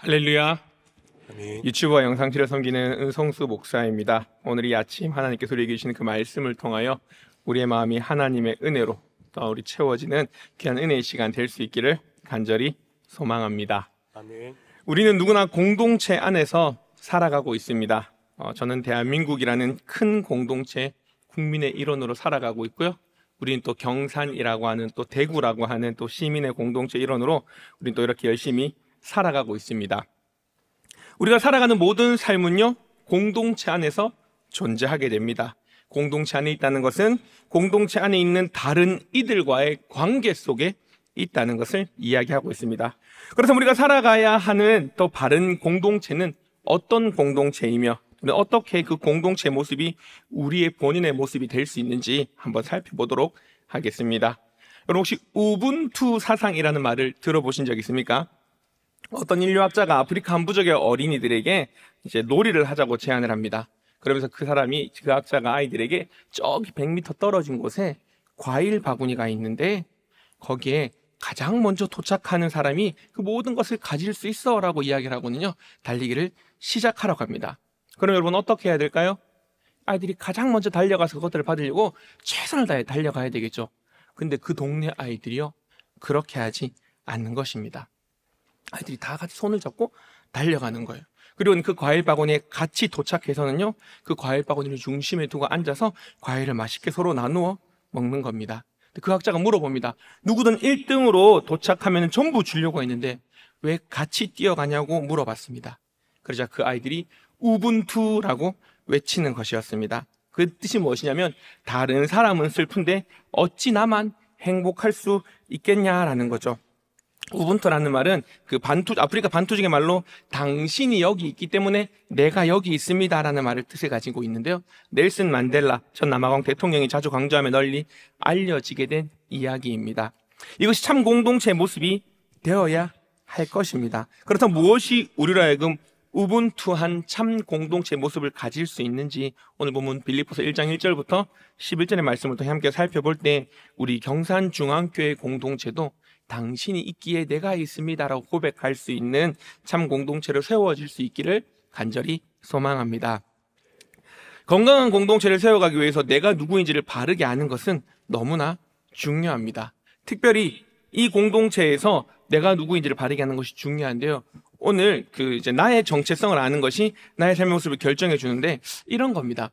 할렐루야. 유튜브와 영상실을 섬기는 은성수 목사입니다. 오늘 이 아침 하나님께서 우리에게 주시는 그 말씀을 통하여 우리의 마음이 하나님의 은혜로 또 우리 채워지는 귀한 은혜의 시간 될 수 있기를 간절히 소망합니다. 아멘. 우리는 누구나 공동체 안에서 살아가고 있습니다. 어, 저는 대한민국이라는 큰 공동체 국민의 일원으로 살아가고 있고요. 우리는 또 경산이라고 하는 또 대구라고 하는 또 시민의 공동체 일원으로 우리는 또 이렇게 열심히 살아가고 있습니다. 우리가 살아가는 모든 삶은요, 공동체 안에서 존재하게 됩니다. 공동체 안에 있다는 것은 공동체 안에 있는 다른 이들과의 관계 속에 있다는 것을 이야기하고 있습니다. 그래서 우리가 살아가야 하는 또 바른 공동체는 어떤 공동체이며 어떻게 그 공동체 모습이 우리의 본인의 모습이 될 수 있는지 한번 살펴보도록 하겠습니다. 여러분 혹시 우분투 사상이라는 말을 들어보신 적 있습니까? 어떤 인류학자가 아프리카 한부족의 어린이들에게 이제 놀이를 하자고 제안을 합니다. 그러면서 그 사람이 그 학자가 아이들에게 저기 100m 떨어진 곳에 과일 바구니가 있는데 거기에 가장 먼저 도착하는 사람이 그 모든 것을 가질 수 있어라고 이야기를 하고는요 달리기를 시작하라고 합니다. 그럼 여러분 어떻게 해야 될까요? 아이들이 가장 먼저 달려가서 그것들을 받으려고 최선을 다해 달려가야 되겠죠. 근데 그 동네 아이들이요 그렇게 하지 않는 것입니다. 아이들이 다 같이 손을 잡고 달려가는 거예요. 그리고 그 과일 바구니에 같이 도착해서는요, 그 과일 바구니를 중심에 두고 앉아서 과일을 맛있게 서로 나누어 먹는 겁니다. 그 학자가 물어봅니다. 누구든 1등으로 도착하면 전부 주려고 했는데 왜 같이 뛰어가냐고 물어봤습니다. 그러자 그 아이들이 우분투라고 외치는 것이었습니다. 그 뜻이 무엇이냐면 다른 사람은 슬픈데 어찌 나만 행복할 수 있겠냐라는 거죠. 우분투라는 말은 그 반투 아프리카 반투족의 말로 당신이 여기 있기 때문에 내가 여기 있습니다라는 말을 뜻을 가지고 있는데요. 넬슨 만델라 전 남아공 대통령이 자주 강조하며 널리 알려지게 된 이야기입니다. 이것이 참 공동체의 모습이 되어야 할 것입니다. 그렇다면 무엇이 우리로 하여금 우분투한 참 공동체의 모습을 가질 수 있는지 오늘 보면 빌리포스 1장 1절부터 11절의 말씀을 통해 함께 살펴볼 때 우리 경산중앙교회 공동체도 당신이 있기에 내가 있습니다라고 고백할 수 있는 참 공동체를 세워질 수 있기를 간절히 소망합니다. 건강한 공동체를 세워가기 위해서 내가 누구인지를 바르게 아는 것은 너무나 중요합니다. 특별히 이 공동체에서 내가 누구인지를 바르게 하는 것이 중요한데요. 오늘 그 이제 나의 정체성을 아는 것이 나의 삶의 모습을 결정해 주는데 이런 겁니다.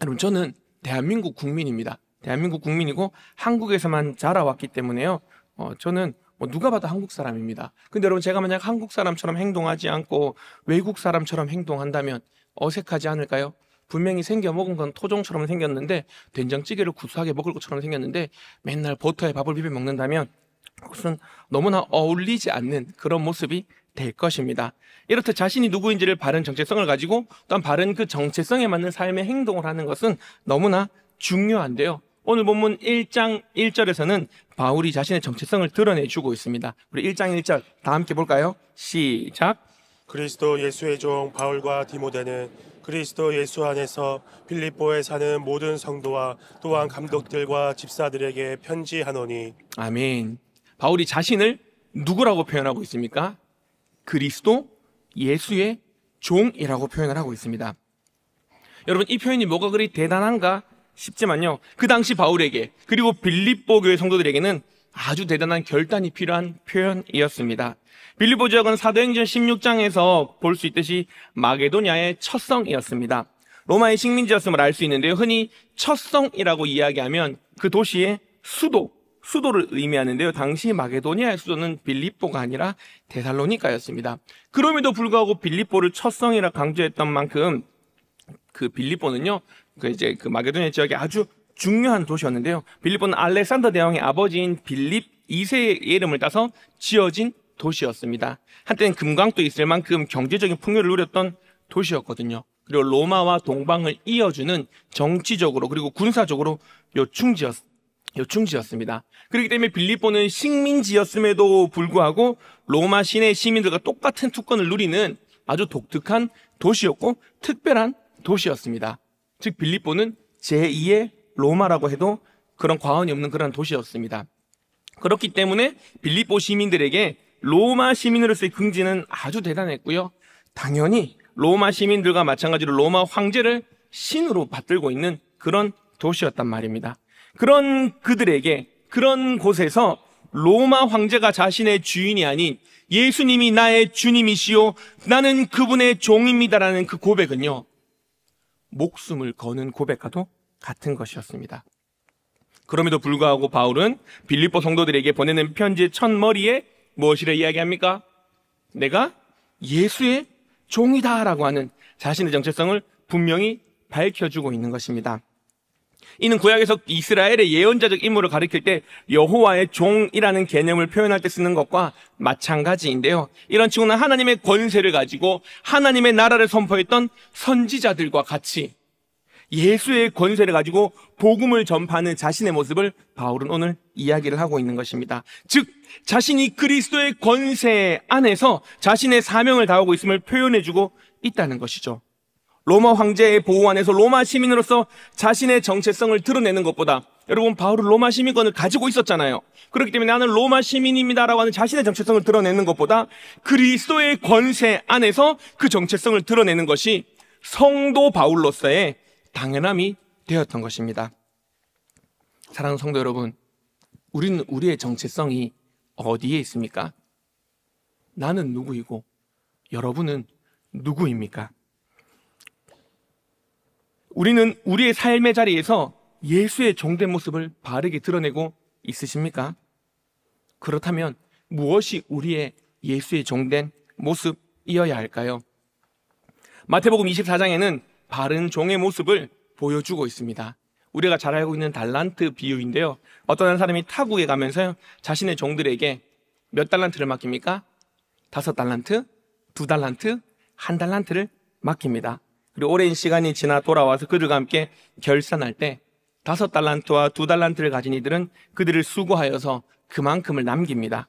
여러분 저는 대한민국 국민입니다. 대한민국 국민이고 한국에서만 자라왔기 때문에요. 어, 저는 뭐 누가 봐도 한국 사람입니다. 근데 여러분 제가 만약 한국 사람처럼 행동하지 않고 외국 사람처럼 행동한다면 어색하지 않을까요? 분명히 생겨 먹은 건 토종처럼 생겼는데 된장찌개를 구수하게 먹을 것처럼 생겼는데 맨날 버터에 밥을 비벼 먹는다면 그것은 너무나 어울리지 않는 그런 모습이 될 것입니다. 이렇듯 자신이 누구인지를 바른 정체성을 가지고 또한 바른 그 정체성에 맞는 삶의 행동을 하는 것은 너무나 중요한데요. 오늘 본문 1장 1절에서는 바울이 자신의 정체성을 드러내주고 있습니다. 우리 1장 1절 다 함께 볼까요? 시작. 그리스도 예수의 종 바울과 디모데는 그리스도 예수 안에서 빌립보에 사는 모든 성도와 또한 감독들과 집사들에게 편지하노니 아멘. 바울이 자신을 누구라고 표현하고 있습니까? 그리스도 예수의 종이라고 표현을 하고 있습니다. 여러분 이 표현이 뭐가 그리 대단한가 쉽지만요그 당시 바울에게 그리고 빌립보 교회 성도들에게는 아주 대단한 결단이 필요한 표현이었습니다. 빌립보 지역은 사도행전 16장에서 볼 수 있듯이 마게도냐의 첫성이었습니다. 로마의 식민지였음을 알 수 있는데요. 흔히 첫성이라고 이야기하면 그 도시의 수도, 수도를 의미하는데요. 당시 마게도니아의 수도는 빌립보가 아니라 데살로니카였습니다. 그럼에도 불구하고 빌립보를 첫성이라 강조했던 만큼 그 빌립보는요 그 이제 그 마게도냐 지역의 아주 중요한 도시였는데요. 빌립보는 알렉산더 대왕의 아버지인 빌립 2세의 이름을 따서 지어진 도시였습니다. 한때는 금강도 있을 만큼 경제적인 풍요를 누렸던 도시였거든요. 그리고 로마와 동방을 이어주는 정치적으로 그리고 군사적으로 요충지였, 요충지였습니다. 그렇기 때문에 빌립보는 식민지였음에도 불구하고 로마 시내 시민들과 똑같은 특권을 누리는 아주 독특한 도시였고 특별한 도시였습니다. 즉 빌립보는 제2의 로마라고 해도 그런 과언이 없는 그런 도시였습니다. 그렇기 때문에 빌립보 시민들에게 로마 시민으로서의 긍지는 아주 대단했고요. 당연히 로마 시민들과 마찬가지로 로마 황제를 신으로 받들고 있는 그런 도시였단 말입니다. 그런 그들에게 그런 곳에서 로마 황제가 자신의 주인이 아닌 예수님이 나의 주님이시요 나는 그분의 종입니다라는 그 고백은요. 목숨을 거는 고백과도 같은 것이었습니다. 그럼에도 불구하고 바울은 빌립보 성도들에게 보내는 편지의 첫 머리에 무엇이라 이야기합니까? 내가 예수의 종이다라고 하는 자신의 정체성을 분명히 밝혀주고 있는 것입니다. 이는 구약에서 이스라엘의 예언자적 임무를 가리킬 때 여호와의 종이라는 개념을 표현할 때 쓰는 것과 마찬가지인데요. 이런 친구는 하나님의 권세를 가지고 하나님의 나라를 선포했던 선지자들과 같이 예수의 권세를 가지고 복음을 전파하는 자신의 모습을 바울은 오늘 이야기를 하고 있는 것입니다. 즉 자신이 그리스도의 권세 안에서 자신의 사명을 다하고 있음을 표현해주고 있다는 것이죠. 로마 황제의 보호 안에서 로마 시민으로서 자신의 정체성을 드러내는 것보다 여러분 바울은 로마 시민권을 가지고 있었잖아요. 그렇기 때문에 나는 로마 시민입니다라고 하는 자신의 정체성을 드러내는 것보다 그리스도의 권세 안에서 그 정체성을 드러내는 것이 성도 바울로서의 당연함이 되었던 것입니다. 사랑하는 성도 여러분, 우리는 우리의 정체성이 어디에 있습니까? 나는 누구이고 여러분은 누구입니까? 우리는 우리의 삶의 자리에서 예수의 종된 모습을 바르게 드러내고 있으십니까? 그렇다면 무엇이 우리의 예수의 정된 모습이어야 할까요? 마태복음 24장에는 바른 종의 모습을 보여주고 있습니다. 우리가 잘 알고 있는 달란트 비유인데요. 어떤 한 사람이 타국에 가면서 자신의 종들에게 몇 달란트를 맡깁니까? 다섯 달란트, 두 달란트, 한 달란트를 맡깁니다. 그리고 오랜 시간이 지나 돌아와서 그들과 함께 결산할 때 다섯 달란트와 두 달란트를 가진 이들은 그들을 수고하여서 그만큼을 남깁니다.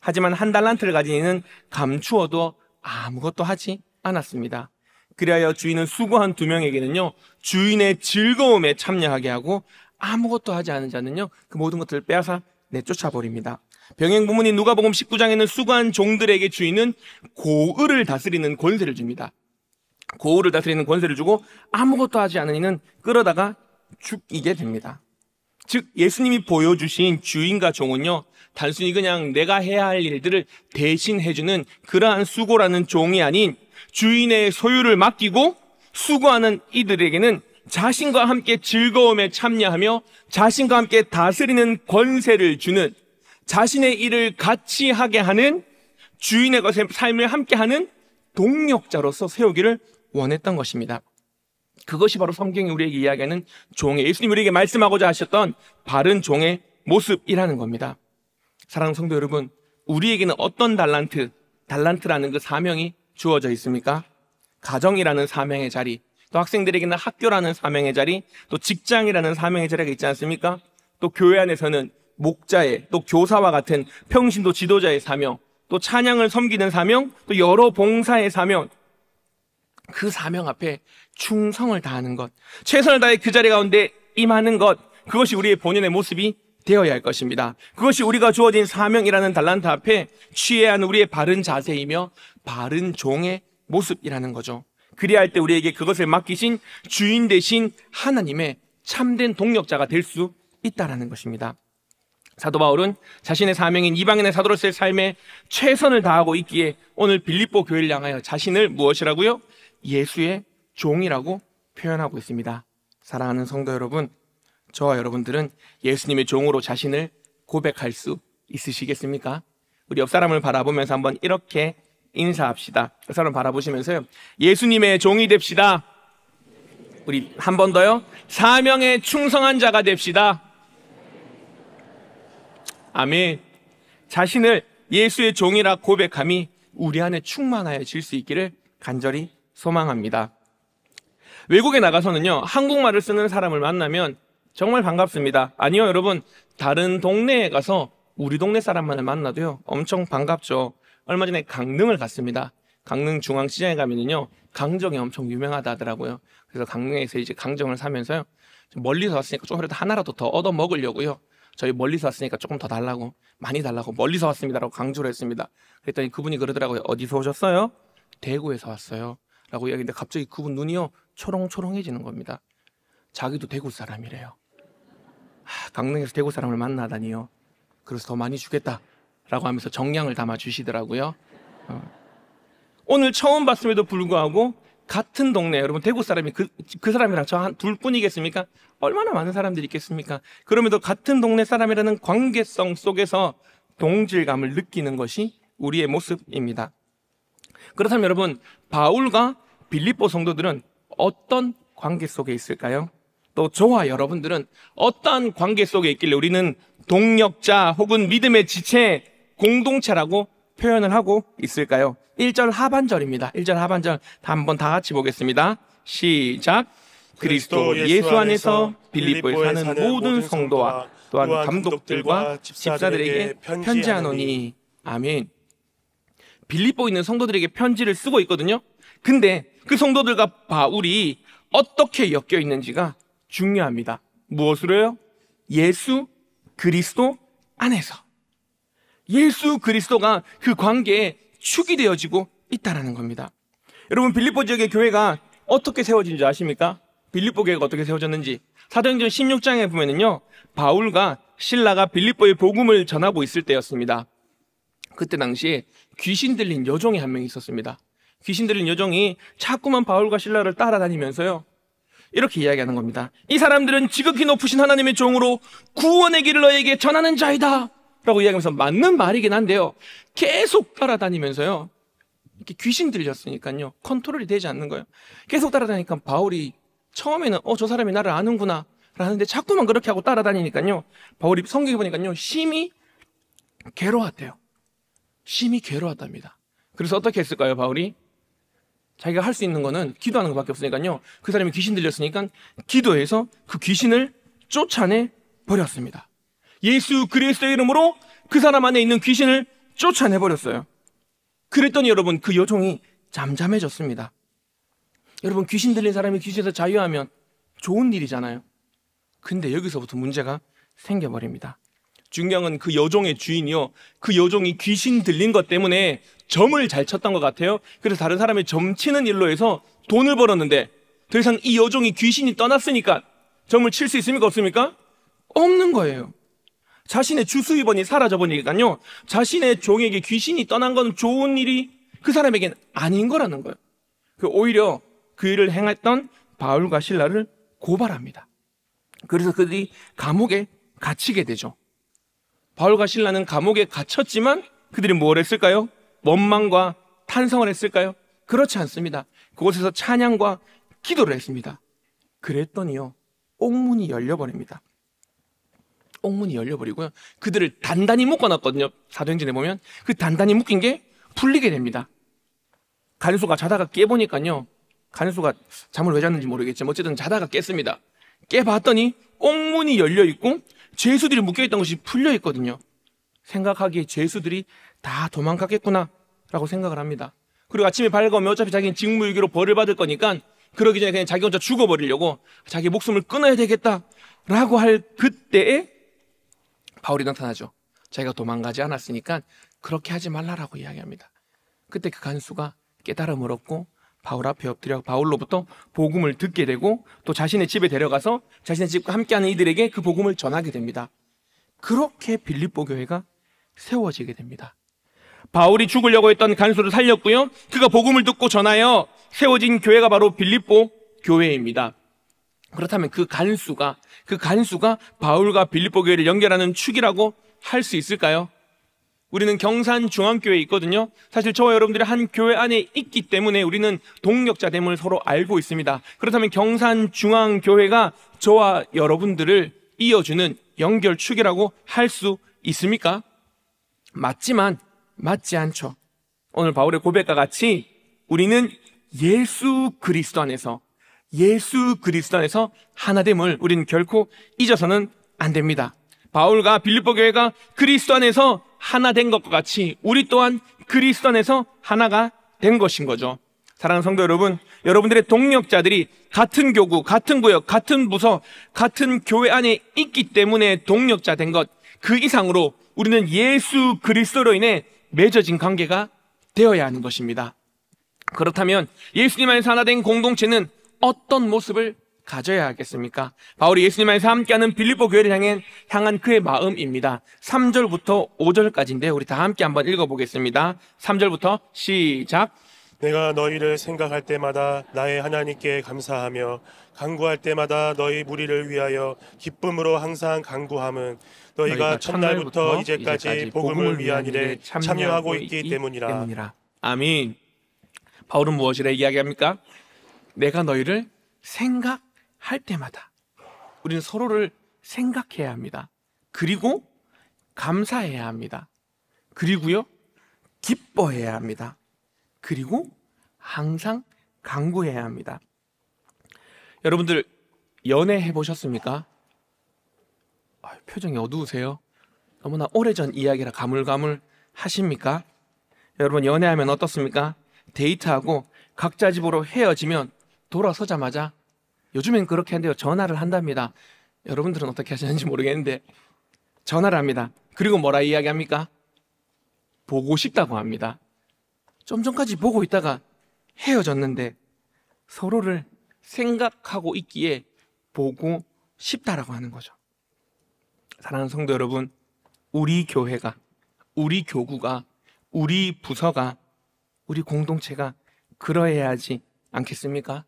하지만 한 달란트를 가진 이는 감추어도 아무것도 하지 않았습니다. 그리하여 주인은 수고한 두 명에게는요, 주인의 즐거움에 참여하게 하고 아무것도 하지 않은 자는요, 그 모든 것들을 빼앗아 내쫓아버립니다. 병행 부문인 누가복음 19장에는 수고한 종들에게 주인은 고을을 다스리는 권세를 줍니다. 고우를 다스리는 권세를 주고 아무것도 하지 않은 이는 끌어다가 죽이게 됩니다. 즉 예수님이 보여주신 주인과 종은요 단순히 그냥 내가 해야 할 일들을 대신 해주는 그러한 수고라는 종이 아닌 주인의 소유를 맡기고 수고하는 이들에게는 자신과 함께 즐거움에 참여하며 자신과 함께 다스리는 권세를 주는 자신의 일을 같이 하게 하는 주인의 것에 삶을 함께 하는 동력자로서 세우기를 원했던 것입니다. 그것이 바로 성경이 우리에게 이야기하는 종의 예수님 우리에게 말씀하고자 하셨던 바른 종의 모습이라는 겁니다. 사랑 성도 여러분, 우리에게는 어떤 달란트, 달란트라는 그 사명이 주어져 있습니까? 가정이라는 사명의 자리, 또 학생들에게는 학교라는 사명의 자리, 또 직장이라는 사명의 자리가 있지 않습니까? 또 교회 안에서는 목자의, 또 교사와 같은 평신도 지도자의 사명, 또 찬양을 섬기는 사명, 또 여러 봉사의 사명, 그 사명 앞에 충성을 다하는 것, 최선을 다해 그 자리 가운데 임하는 것, 그것이 우리의 본연의 모습이 되어야 할 것입니다. 그것이 우리가 주어진 사명이라는 달란트 앞에 취해야 하는 우리의 바른 자세이며 바른 종의 모습이라는 거죠. 그리할 때 우리에게 그것을 맡기신 주인 대신 하나님의 참된 동력자가 될 수 있다라는 것입니다. 사도 바울은 자신의 사명인 이방인의 사도로서의 삶에 최선을 다하고 있기에 오늘 빌립보 교회를 향하여 자신을 무엇이라고요? 예수의 종이라고 표현하고 있습니다. 사랑하는 성도 여러분, 저와 여러분들은 예수님의 종으로 자신을 고백할 수 있으시겠습니까? 우리 옆 사람을 바라보면서 한번 이렇게 인사합시다. 옆 사람 바라보시면서요. 예수님의 종이 됩시다. 우리 한 번 더요. 사명에 충성한 자가 됩시다. 아멘. 자신을 예수의 종이라 고백함이 우리 안에 충만하여 질 수 있기를 간절히 소망합니다. 외국에 나가서는요, 한국말을 쓰는 사람을 만나면 정말 반갑습니다. 아니요, 여러분, 다른 동네에 가서 우리 동네 사람만을 만나도요, 엄청 반갑죠. 얼마 전에 강릉을 갔습니다. 강릉 중앙시장에 가면은요, 강정이 엄청 유명하다 하더라고요. 그래서 강릉에서 이제 강정을 사면서요, 멀리서 왔으니까 조금이라도 하나라도 더 얻어 먹으려고요. 저희 멀리서 왔으니까 조금 더 달라고, 많이 달라고, 멀리서 왔습니다라고 강조를 했습니다. 그랬더니 그분이 그러더라고요. 어디서 오셨어요? 대구에서 왔어요. 라고 이야기인데 갑자기 그분 눈이요 초롱초롱해지는 겁니다. 자기도 대구 사람이래요. 하, 강릉에서 대구 사람을 만나다니요. 그래서 더 많이 주겠다. 라고 하면서 정량을 담아 주시더라고요. 어. 오늘 처음 봤음에도 불구하고 같은 동네 여러분 대구 사람이 그, 그 사람이랑 저 한 둘 뿐이겠습니까? 얼마나 많은 사람들이 있겠습니까? 그럼에도 같은 동네 사람이라는 관계성 속에서 동질감을 느끼는 것이 우리의 모습입니다. 그렇다면 여러분 바울과 빌립보 성도들은 어떤 관계 속에 있을까요? 또 저와 여러분들은 어떠한 관계 속에 있길래 우리는 동력자 혹은 믿음의 지체 공동체라고 표현을 하고 있을까요? 1절 하반절입니다. 1절 하반절 한번 다 같이 보겠습니다. 시작. 그리스도 예수 안에서 빌립보에 사는 모든 성도와 또한 감독들과 집사들에게 편지하노니 아멘. 빌립보 있는 성도들에게 편지를 쓰고 있거든요. 근데 그 성도들과 바울이 어떻게 엮여 있는지가 중요합니다. 무엇으로요? 예수 그리스도 안에서. 예수 그리스도가 그 관계에 축이 되어지고 있다라는 겁니다. 여러분 빌립보 지역의 교회가 어떻게 세워진 줄 아십니까? 빌립보 교회가 어떻게 세워졌는지 사도행전 16장에 보면은요 바울과 신라가 빌립보의 복음을 전하고 있을 때였습니다. 그때 당시에 귀신 들린 여종이 한 명 있었습니다. 귀신 들린 여종이 자꾸만 바울과 신라를 따라다니면서요. 이렇게 이야기하는 겁니다. 이 사람들은 지극히 높으신 하나님의 종으로 구원의 길을 너에게 전하는 자이다. 라고 이야기하면서 맞는 말이긴 한데요. 계속 따라다니면서요. 이렇게 귀신 들렸으니까요. 컨트롤이 되지 않는 거예요. 계속 따라다니까 니 바울이 처음에는 어, 저 사람이 나를 아는구나. 라는데 자꾸만 그렇게 하고 따라다니니까요. 바울이 성경에 보니까요. 심히 괴로웠대요. 심히 괴로웠답니다. 그래서 어떻게 했을까요, 바울이? 자기가 할 수 있는 거는 기도하는 것밖에 없으니까요. 그 사람이 귀신 들렸으니까 기도해서 그 귀신을 쫓아내 버렸습니다. 예수 그리스도의 이름으로 그 사람 안에 있는 귀신을 쫓아내 버렸어요. 그랬더니 여러분 그 여종이 잠잠해졌습니다. 여러분 귀신 들린 사람이 귀신에서 자유하면 좋은 일이잖아요. 근데 여기서부터 문제가 생겨버립니다. 중경은 그 여종의 주인이요. 그 여종이 귀신 들린 것 때문에 점을 잘 쳤던 것 같아요. 그래서 다른 사람의 점 치는 일로 해서 돈을 벌었는데 더 이상 이 여종이 귀신이 떠났으니까 점을 칠 수 있습니까? 없습니까? 없는 거예요. 자신의 주수입원이 사라져 버리니까요. 자신의 종에게 귀신이 떠난 건 좋은 일이 그 사람에겐 아닌 거라는 거예요. 그 오히려 그 일을 행했던 바울과 신라를 고발합니다. 그래서 그들이 감옥에 갇히게 되죠. 바울과 신라는 감옥에 갇혔지만 그들이 뭘 했을까요? 원망과 탄성을 했을까요? 그렇지 않습니다. 그곳에서 찬양과 기도를 했습니다. 그랬더니요. 옥문이 열려버립니다. 옥문이 열려버리고요. 그들을 단단히 묶어놨거든요. 사도행전에 보면. 그 단단히 묶인 게 풀리게 됩니다. 간수가 자다가 깨보니까요. 간수가 잠을 왜 잤는지 모르겠지만 어쨌든 자다가 깼습니다. 깨봤더니 옥문이 열려있고 죄수들이 묶여있던 것이 풀려있거든요. 생각하기에 죄수들이 다 도망갔겠구나 라고 생각을 합니다. 그리고 아침에 밝으면 어차피 자기는 직무유기로 벌을 받을 거니까 그러기 전에 그냥 자기 혼자 죽어버리려고 자기 목숨을 끊어야 되겠다 라고 할 그때에 바울이 나타나죠. 자기가 도망가지 않았으니까 그렇게 하지 말라라고 이야기합니다. 그때 그 간수가 깨달음을 얻고 바울 앞에 엎드려 바울로부터 복음을 듣게 되고 또 자신의 집에 데려가서 자신의 집과 함께하는 이들에게 그 복음을 전하게 됩니다. 그렇게 빌립보 교회가 세워지게 됩니다. 바울이 죽으려고 했던 간수를 살렸고요. 그가 복음을 듣고 전하여 세워진 교회가 바로 빌립보 교회입니다. 그렇다면 그 간수가 그 간수가 바울과 빌립보 교회를 연결하는 축이라고 할 수 있을까요? 우리는 경산 중앙교회에 있거든요. 사실 저와 여러분들이 한 교회 안에 있기 때문에 우리는 동력자됨을 서로 알고 있습니다. 그렇다면 경산 중앙교회가 저와 여러분들을 이어주는 연결축이라고 할 수 있습니까? 맞지만 맞지 않죠. 오늘 바울의 고백과 같이 우리는 예수 그리스도 안에서 예수 그리스도 안에서 하나됨을 우리는 결코 잊어서는 안 됩니다. 바울과 빌립보 교회가 그리스도 안에서 하나 된 것과 같이 우리 또한 그리스도 안에서 하나가 된 것인 거죠. 사랑하는 성도 여러분, 여러분들의 동력자들이 같은 교구, 같은 구역, 같은 부서, 같은 교회 안에 있기 때문에 동력자 된 것, 그 이상으로 우리는 예수 그리스도로 인해 맺어진 관계가 되어야 하는 것입니다. 그렇다면 예수님 안에서 하나 된 공동체는 어떤 모습을 가져야 하겠습니까? 바울이 예수님 에서 함께하는 빌립보 교회를 향한, 향한 그의 마음입니다. 3절부터 5절까지인데 우리 다 함께 한번 읽어보겠습니다. 3절부터 시작. 내가 너희를 생각할 때마다 나의 하나님께 감사하며 강구할 때마다 너희 무리를 위하여 기쁨으로 항상 강구함은 너희가, 너희가 첫날부터, 이제까지, 이제까지 복음을 위한 일에 참여하고 있기 때문이라. 때문이라. 아멘. 바울은 무엇이라 이야기합니까? 내가 너희를 생각 할 때마다 우리는 서로를 생각해야 합니다. 그리고 감사해야 합니다. 그리고요, 기뻐해야 합니다. 그리고 항상 강구해야 합니다. 여러분들, 연애해 보셨습니까? 표정이 어두우세요? 너무나 오래전 이야기라 가물가물 하십니까? 여러분, 연애하면 어떻습니까? 데이트하고 각자 집으로 헤어지면 돌아서자마자 요즘엔 그렇게 한대요. 전화를 한답니다. 여러분들은 어떻게 하시는지 모르겠는데 전화를 합니다. 그리고 뭐라 이야기합니까? 보고 싶다고 합니다. 좀 전까지 보고 있다가 헤어졌는데 서로를 생각하고 있기에 보고 싶다라고 하는 거죠. 사랑하는 성도 여러분, 우리 교회가, 우리 교구가, 우리 부서가, 우리 공동체가 그러해야지 하 않겠습니까?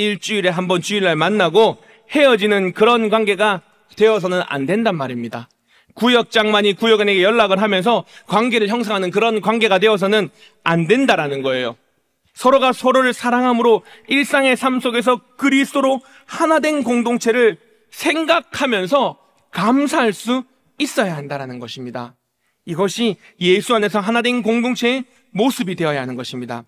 일주일에 한 번 주일날 만나고 헤어지는 그런 관계가 되어서는 안 된단 말입니다. 구역장만이 구역원에게 연락을 하면서 관계를 형성하는 그런 관계가 되어서는 안 된다라는 거예요. 서로가 서로를 사랑함으로 일상의 삶 속에서 그리스도로 하나된 공동체를 생각하면서 감사할 수 있어야 한다라는 것입니다. 이것이 예수 안에서 하나된 공동체의 모습이 되어야 하는 것입니다.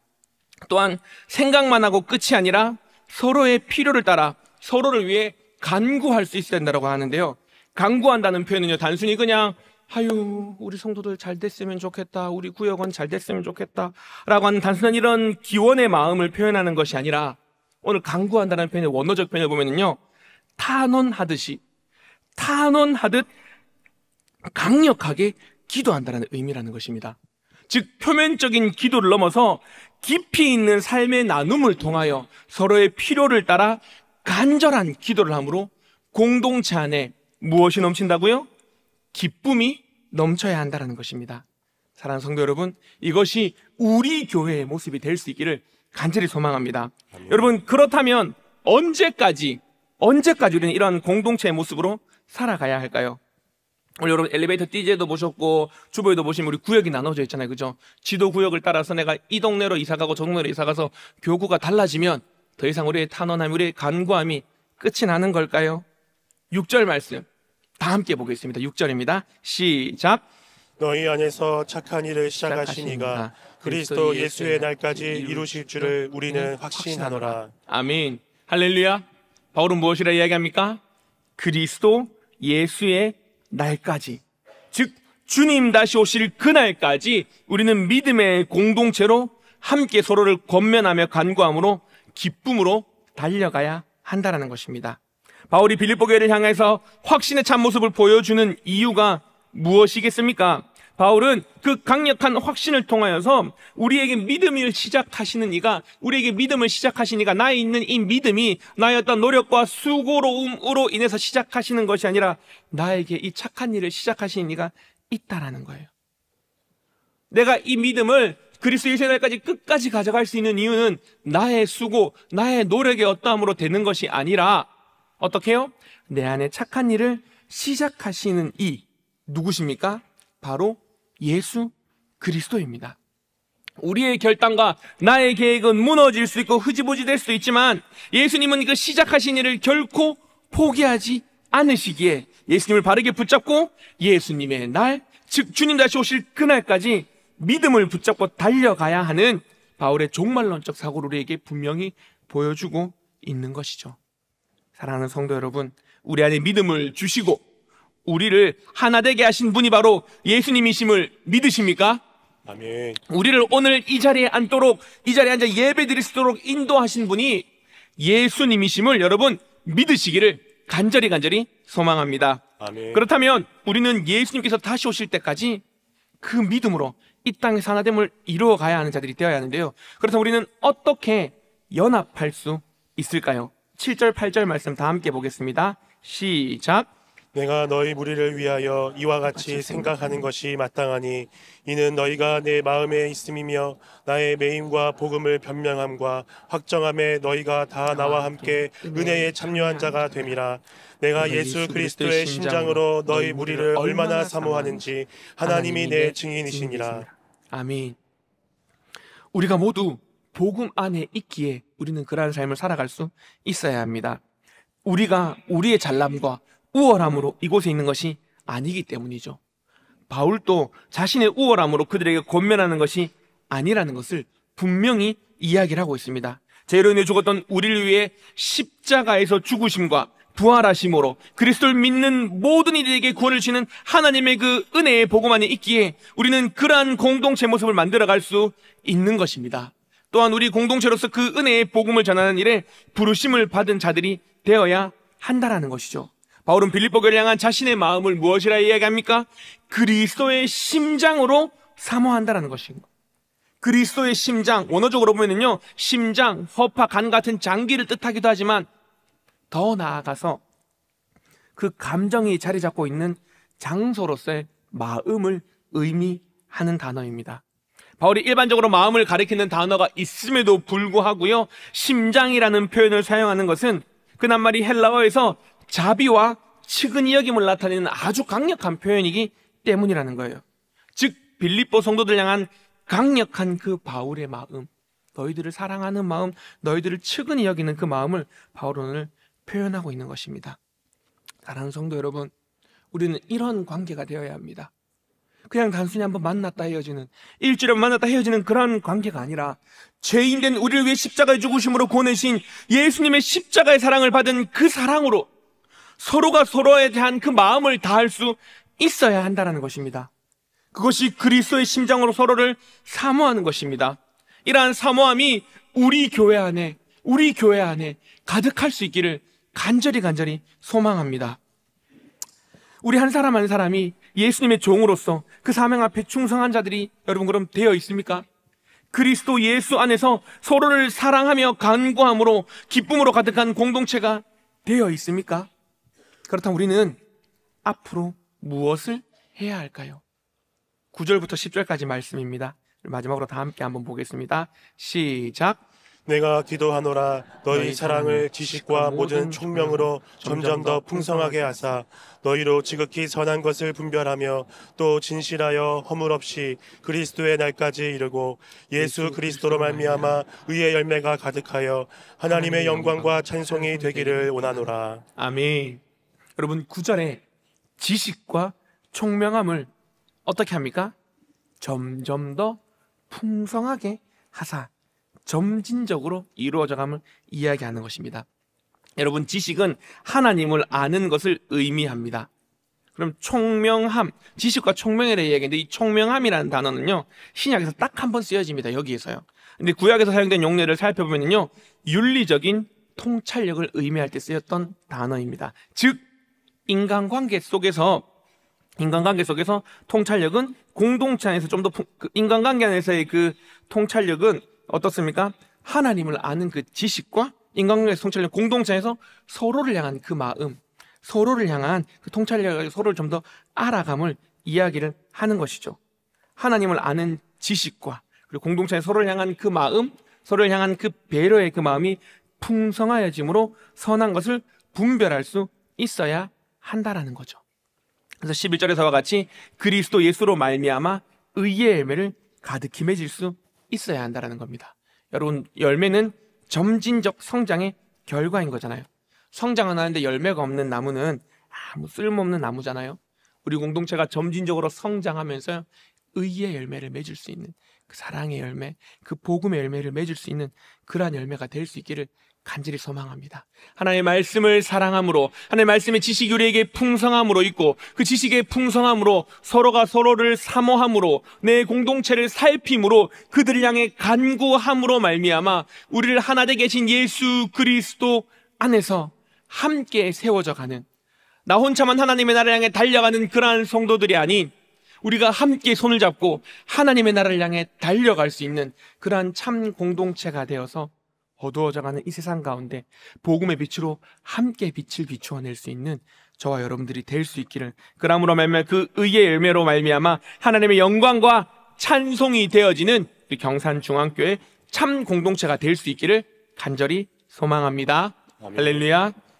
또한 생각만 하고 끝이 아니라 서로의 필요를 따라 서로를 위해 간구할 수 있어야 된다고 하는데요. 간구한다는 표현은요, 단순히 그냥 아유, 우리 성도들 잘 됐으면 좋겠다. 우리 구역은잘 됐으면 좋겠다. 라고 하는 단순한 이런 기원의 마음을 표현하는 것이 아니라 오늘 강구한다는 표현의 원어적 표현을 보면요 탄원하듯이 탄원하듯 강력하게 기도한다는 의미라는 것입니다. 즉 표면적인 기도를 넘어서 깊이 있는 삶의 나눔을 통하여 서로의 필요를 따라 간절한 기도를 함으로 공동체 안에 무엇이 넘친다고요? 기쁨이 넘쳐야 한다는 것입니다. 사랑하는 성도 여러분, 이것이 우리 교회의 모습이 될 수 있기를 간절히 소망합니다. 아멘. 여러분, 그렇다면 언제까지, 언제까지 우리는 이러한 공동체의 모습으로 살아가야 할까요? 오늘 여러분 엘리베이터 띠제도 보셨고 주보에도 보시면 우리 구역이 나눠져 있잖아요. 그죠? 지도 구역을 따라서 내가 이 동네로 이사 가고 저 동네로 이사 가서 교구가 달라지면 더 이상 우리의 탄원함, 우리의 간구함이 끝이 나는 걸까요? 6절 말씀 다 함께 보겠습니다. 6절입니다. 시작. 너희 안에서 착한 일을 시작하시니가 그리스도 예수의 날까지 이루실 줄을 우리는 확신하노라. 아멘. 할렐루야. 바울은 무엇이라 이야기합니까? 그리스도 예수의 날까지 즉 주님 다시 오실 그날까지 우리는 믿음의 공동체로 함께 서로를 권면하며 간구함으로 기쁨으로 달려가야 한다라는 것입니다. 바울이 빌립보 교회를 향해서 확신의 참모습을 보여주는 이유가 무엇이겠습니까? 바울은 그 강력한 확신을 통하여서 우리에게 믿음을 시작하시는 이가 우리에게 믿음을 시작하신 이가 나에 있는 이 믿음이 나의 어떤 노력과 수고로움으로 인해서 시작하시는 것이 아니라 나에게 이 착한 일을 시작하신 이가 있다라는 거예요. 내가 이 믿음을 그리스 1세 날까지 끝까지 가져갈 수 있는 이유는 나의 수고, 나의 노력의 어떠함으로 되는 것이 아니라 어떻게 해요? 내 안에 착한 일을 시작하시는 이 누구십니까? 바로 예수 그리스도입니다. 우리의 결단과 나의 계획은 무너질 수 있고 흐지부지 될수 있지만 예수님은 그 시작하신 일을 결코 포기하지 않으시기에 예수님을 바르게 붙잡고 예수님의 날, 즉 주님 다시 오실 그날까지 믿음을 붙잡고 달려가야 하는 바울의 종말론적 사고를 우리에게 분명히 보여주고 있는 것이죠. 사랑하는 성도 여러분, 우리 안에 믿음을 주시고 우리를 하나 되게 하신 분이 바로 예수님이심을 믿으십니까? 아멘. 우리를 오늘 이 자리에 앉도록 이 자리에 앉아 예배 드릴 수 있도록 인도하신 분이 예수님이심을 여러분 믿으시기를 간절히 간절히 소망합니다. 아멘. 그렇다면 우리는 예수님께서 다시 오실 때까지 그 믿음으로 이 땅의 산화됨을 이루어 가야 하는 자들이 되어야 하는데요. 그래서 우리는 어떻게 연합할 수 있을까요? 7절, 8절 말씀 다 함께 보겠습니다. 시작. 내가 너희 무리를 위하여 이와 같이 생각하는 것이 마땅하니 이는 너희가 내 마음에 있음이며 나의 매임과 복음을 변명함과 확정함에 너희가 다 아, 나와 함께 은혜에 참여한 자가 됨이라 내가 예수 그리스도의 심장으로 너희 무리를 얼마나 사모하는지 하나님이 내 증인이시니라 아멘 우리가 모두 복음 안에 있기에 우리는 그러한 삶을 살아갈 수 있어야 합니다 우리가 우리의 잘남과 우월함으로 이곳에 있는 것이 아니기 때문이죠. 바울도 자신의 우월함으로 그들에게 권면하는 것이 아니라는 것을 분명히 이야기를 하고 있습니다. 죄로 인해 죽었던 우리를 위해 십자가에서 죽으심과 부활하심으로 그리스도를 믿는 모든 이들에게 구원을 주시는 하나님의 그 은혜의 복음만이 있기에 우리는 그러한 공동체 모습을 만들어갈 수 있는 것입니다. 또한 우리 공동체로서 그 은혜의 복음을 전하는 일에 부르심을 받은 자들이 되어야 한다라는 것이죠. 바울은 빌리보교를 향한 자신의 마음을 무엇이라 이야기합니까? 그리스도의 심장으로 사모한다라는 것입니다. 그리스도의 심장, 원어적으로 보면요. 심장, 허파, 간 같은 장기를 뜻하기도 하지만 더 나아가서 그 감정이 자리 잡고 있는 장소로서의 마음을 의미하는 단어입니다. 바울이 일반적으로 마음을 가리키는 단어가 있음에도 불구하고요. 심장이라는 표현을 사용하는 것은 그낱말이 헬라어에서 자비와 측은히 여김을 나타내는 아주 강력한 표현이기 때문이라는 거예요. 즉 빌립보 성도들 향한 강력한 그 바울의 마음, 너희들을 사랑하는 마음, 너희들을 측은히 여기는 그 마음을 바울 오늘 표현하고 있는 것입니다. 사랑하는 성도 여러분, 우리는 이런 관계가 되어야 합니다. 그냥 단순히 한번 만났다 헤어지는 일주일에 만났다 헤어지는 그런 관계가 아니라 죄인 된 우리를 위해 십자가에 죽으심으로 보내신 예수님의 십자가의 사랑을 받은 그 사랑으로 서로가 서로에 대한 그 마음을 다할 수 있어야 한다는 것입니다. 그것이 그리스도의 심장으로 서로를 사모하는 것입니다. 이러한 사모함이 우리 교회 안에, 우리 교회 안에 가득할 수 있기를 간절히 간절히 소망합니다. 우리 한 사람 한 사람이 예수님의 종으로서 그 사명 앞에 충성한 자들이 여러분 그럼 되어 있습니까? 그리스도 예수 안에서 서로를 사랑하며 간구함으로 기쁨으로 가득한 공동체가 되어 있습니까? 그렇다면 우리는 앞으로 무엇을 해야 할까요? 9절부터 10절까지 말씀입니다. 마지막으로 다 함께 한번 보겠습니다. 시작. 내가 기도하노라 너희 사랑을 지식과 모든 총명으로 점점 더 풍성하게 하사 너희로 지극히 선한 것을 분별하며 또 진실하여 허물 없이 그리스도의 날까지 이르고 예수 그리스도로 말미암아 의의 열매가 가득하여 하나님의 영광과 찬송이 되기를 원하노라 아멘. 여러분 구절에 지식과 총명함을 어떻게 합니까? 점점 더 풍성하게 하사 점진적으로 이루어져감을 이야기하는 것입니다. 여러분 지식은 하나님을 아는 것을 의미합니다. 그럼 총명함, 지식과 총명에 대해 이기했는데이 총명함이라는 단어는요 신약에서 딱 한 번 쓰여집니다 여기에서요. 근데 구약에서 사용된 용례를 살펴보면요 윤리적인 통찰력을 의미할 때 쓰였던 단어입니다. 즉 인간관계 속에서 인간관계 속에서 통찰력은 공동체 안에서 좀더 그 인간관계 안에서의 그 통찰력은 어떻습니까? 하나님을 아는 그 지식과 인간관계 통찰력 공동체 에서 서로를 향한 그 마음, 서로를 향한 그 통찰력을 서로를 좀 더 알아감을 이야기를 하는 것이죠. 하나님을 아는 지식과 그리고 공동체에 서로를 향한 그 마음, 서로를 향한 그 배려의 그 마음이 풍성하여짐으로 선한 것을 분별할 수 있어야 한다라는 거죠. 그래서 11절에서와 같이 그리스도 예수로 말미암아 의의 열매를 가득히 맺을 수 있어야 한다라는 겁니다. 여러분 열매는 점진적 성장의 결과인 거잖아요. 성장은 하는데 열매가 없는 나무는 아무 쓸모없는 나무잖아요. 우리 공동체가 점진적으로 성장하면서 의의 열매를 맺을 수 있는 그 사랑의 열매, 그 복음의 열매를 맺을 수 있는 그러한 열매가 될 수 있기를 간절히 소망합니다. 하나님의 말씀을 사랑함으로, 하나님의 말씀의 지식이 우리에게 풍성함으로 있고, 그 지식의 풍성함으로 서로가 서로를 사모함으로, 내 공동체를 살핌으로, 그들 향해 간구함으로 말미암아 우리를 하나 되게 하신 예수 그리스도 안에서 함께 세워져 가는 나 혼자만 하나님의 나라 향해 달려가는 그러한 성도들이 아닌 우리가 함께 손을 잡고 하나님의 나라를 향해 달려갈 수 있는 그러한 참 공동체가 되어서 어두워져가는 이 세상 가운데 복음의 빛으로 함께 빛을 비추어낼 수 있는 저와 여러분들이 될 수 있기를 그러므로 말미그 의의 열매로 말미암아 하나님의 영광과 찬송이 되어지는 우리 경산중앙교회 참 공동체가 될 수 있기를 간절히 소망합니다. 할렐루야.